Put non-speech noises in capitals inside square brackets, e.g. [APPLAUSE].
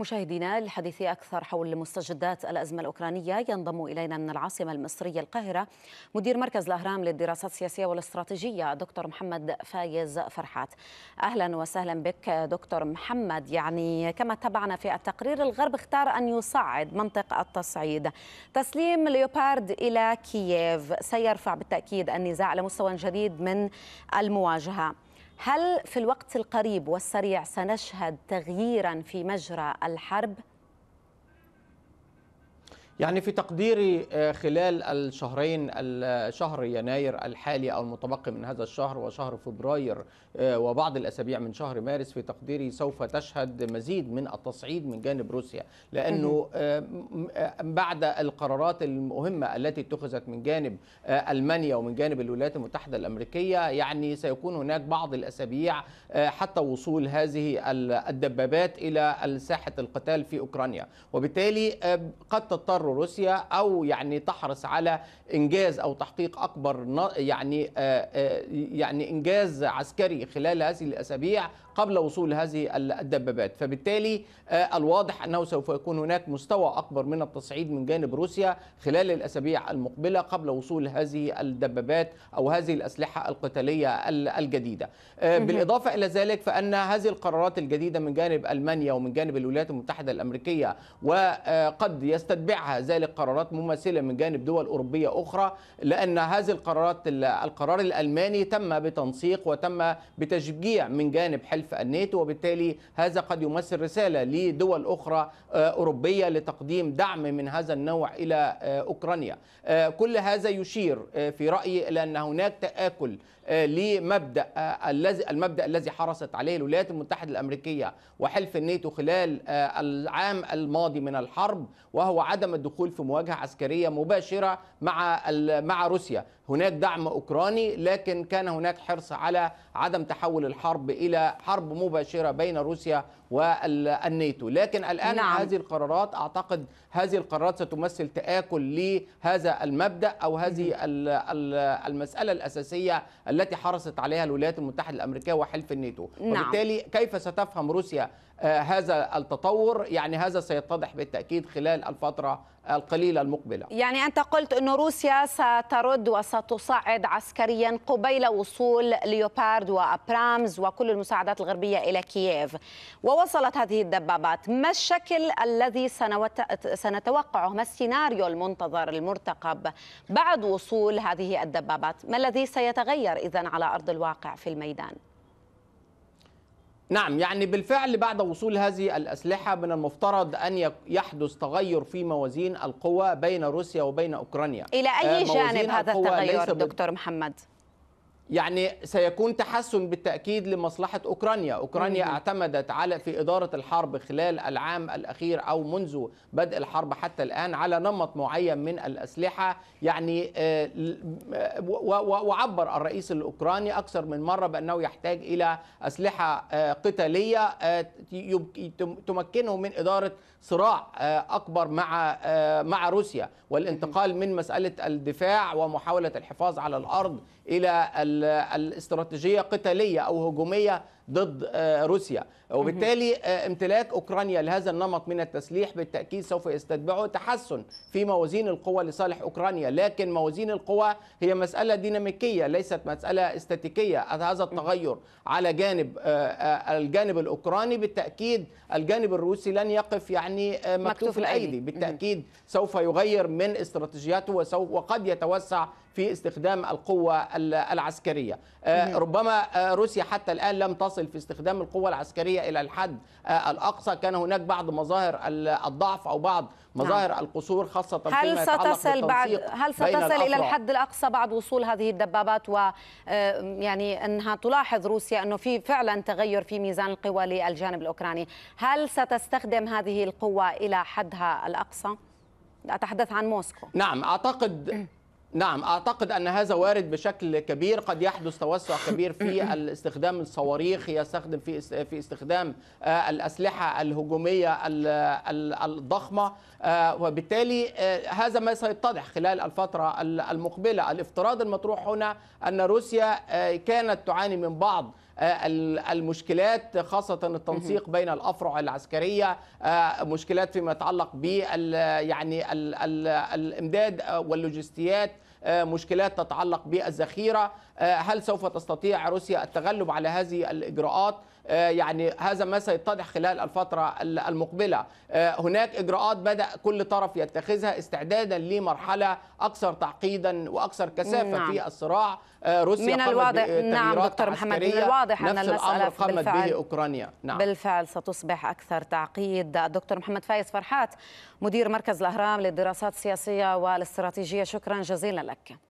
مشاهدينا للحديث أكثر حول مستجدات الأزمة الأوكرانية ينضم إلينا من العاصمة المصرية القاهرة مدير مركز الأهرام للدراسات السياسية والاستراتيجية دكتور محمد فايز فرحات أهلا وسهلا بك دكتور محمد يعني كما تابعنا في التقرير الغرب اختار أن يصعد منطق التصعيد تسليم ليوبارد إلى كييف سيرفع بالتأكيد النزاع لمستوى جديد من المواجهة هل في الوقت القريب والسريع سنشهد تغييرا في مجرى الحرب يعني في تقديري آه، خلال الشهرين الشهر يناير الحالي او المتبقي من هذا الشهر وشهر فبراير آه، وبعض الاسابيع من شهر مارس في تقديري سوف تشهد مزيد من التصعيد من جانب روسيا لانه آه، بعد القرارات المهمه التي اتخذت من جانب المانيا ومن جانب الولايات المتحده الامريكيه يعني سيكون هناك بعض الاسابيع حتى وصول هذه الدبابات الى ساحه القتال في اوكرانيا وبالتالي قد تضطر روسيا او يعني تحرص على انجاز او تحقيق اكبر يعني آه، آه، يعني انجاز عسكري خلال هذه الاسابيع قبل وصول هذه الدبابات فبالتالي آه، الواضح أنه سوف يكون هناك مستوى أكبر من التصعيد من جانب روسيا خلال الأسابيع المقبلة قبل وصول هذه الدبابات أو هذه الأسلحة القتالية الجديدة آه، بالإضافة إلى ذلك فأن هذه القرارات الجديدة من جانب ألمانيا ومن جانب الولايات المتحدة الأمريكية وقد آه، يستتبعها ذلك قرارات مماثلة من جانب دول أوروبية أخرى لأن هذه القرارات القرار الألماني تم بتنسيق وتم بتشجيع من جانب حلف حلف الناتو وبالتالي هذا قد يمثل رسالة لدول أخرى آه، أوروبية لتقديم دعم من هذا النوع إلى آه، أوكرانيا آه، كل هذا يشير في رأيي إلى أن هناك تآكل لمبدا الذي المبدا الذي حرصت عليه الولايات المتحده الامريكيه وحلف الناتو خلال العام الماضي من الحرب وهو عدم الدخول في مواجهه عسكريه مباشره مع مع روسيا هناك دعم أوكراني لكن كان هناك حرص على عدم تحول الحرب إلى حرب مباشرة بين روسيا والنيتو لكن الآن نعم. هذه القرارات أعتقد هذه القرارات ستمثل تآكل لهذا المبدأ أو هذه المسألة الأساسية التي حرصت عليها الولايات المتحدة الأمريكية وحلف النيتو نعم. وبالتالي كيف ستفهم روسيا آه، هذا التطور يعني هذا سيتضح بالتأكيد خلال الفترة القليلة المقبلة يعني أنت قلت أن روسيا سترد وستصعد عسكريا قبيل وصول ليوبارد وأبرامز وكل المساعدات الغربية إلى كييف ووصلت هذه الدبابات ما الشكل الذي سنتوقعه ما السيناريو المنتظر المرتقب بعد وصول هذه الدبابات ما الذي سيتغير إذا على أرض الواقع في الميدان نعم يعني بالفعل بعد وصول هذه الأسلحة من المفترض أن يحدث تغير في موازين القوى بين روسيا وبين أوكرانيا إلى أي آه، جانب هذا التغير دكتور محمد؟ يعني سيكون تحسن بالتاكيد لمصلحه اوكرانيا، اوكرانيا مم. اعتمدت على في اداره الحرب خلال العام الاخير او منذ بدء الحرب حتى الان على نمط معين من الاسلحه، يعني آه، آه، وعبر الرئيس الاوكراني اكثر من مره بانه يحتاج الى اسلحه آه، قتاليه تمكنه من اداره صراع اكبر مع مع روسيا والانتقال من مساله الدفاع ومحاوله الحفاظ على الارض الى الاستراتيجيه قتاليه او هجوميه ضد آه، روسيا وبالتالي آه، امتلاك اوكرانيا لهذا النمط من التسليح بالتاكيد سوف يستتبعه تحسن في موازين القوى لصالح اوكرانيا لكن موازين القوى هي مساله ديناميكيه ليست مساله استاتيكيه هذا التغير على جانب آه، الجانب الاوكراني بالتاكيد الجانب الروسي لن يقف يعني مكتوف الايدي بالتاكيد سوف يغير من استراتيجياته وسوف وقد يتوسع في استخدام القوه العسكريه ربما روسيا حتى الان لم تصل تصل في استخدام القوة العسكرية إلى الحد آه، الأقصى كان هناك بعض مظاهر الضعف أو بعض نعم. مظاهر نعم. القصور خاصة هل ستصل بعد هل ستصل إلى الحد الأقصى بعد وصول هذه الدبابات و آه، يعني أنها تلاحظ روسيا أنه في فعلا تغير في ميزان القوى للجانب الأوكراني هل ستستخدم هذه القوة إلى حدها الأقصى؟ أتحدث عن موسكو نعم أعتقد نعم اعتقد ان هذا وارد بشكل كبير قد يحدث توسع كبير في [COUGHS] الاستخدام الصواريخ يستخدم في في استخدام آه، الاسلحه الهجوميه الضخمه آه، وبالتالي آه، هذا ما سيتضح خلال الفتره المقبله الافتراض المطروح هنا ان روسيا كانت تعاني من بعض المشكلات خاصة التنسيق بين الأفرع العسكرية مشكلات فيما يتعلق بالإمداد يعني الإمداد واللوجستيات آه، مشكلات تتعلق بالذخيره آه، هل سوف تستطيع روسيا التغلب على هذه الاجراءات آه، يعني هذا ما سيتضح خلال الفترة المقبلة آه، هناك إجراءات بدأ كل طرف يتخذها استعدادا لمرحلة أكثر تعقيدا وأكثر كثافة نعم. في الصراع آه، روسيا من الواضح نعم دكتور محمد من الواضح أن المسألة قامت بالفعل به أوكرانيا نعم. بالفعل ستصبح أكثر تعقيد دكتور محمد فايز فرحات مدير مركز الأهرام للدراسات السياسية والاستراتيجية شكرا جزيلا لك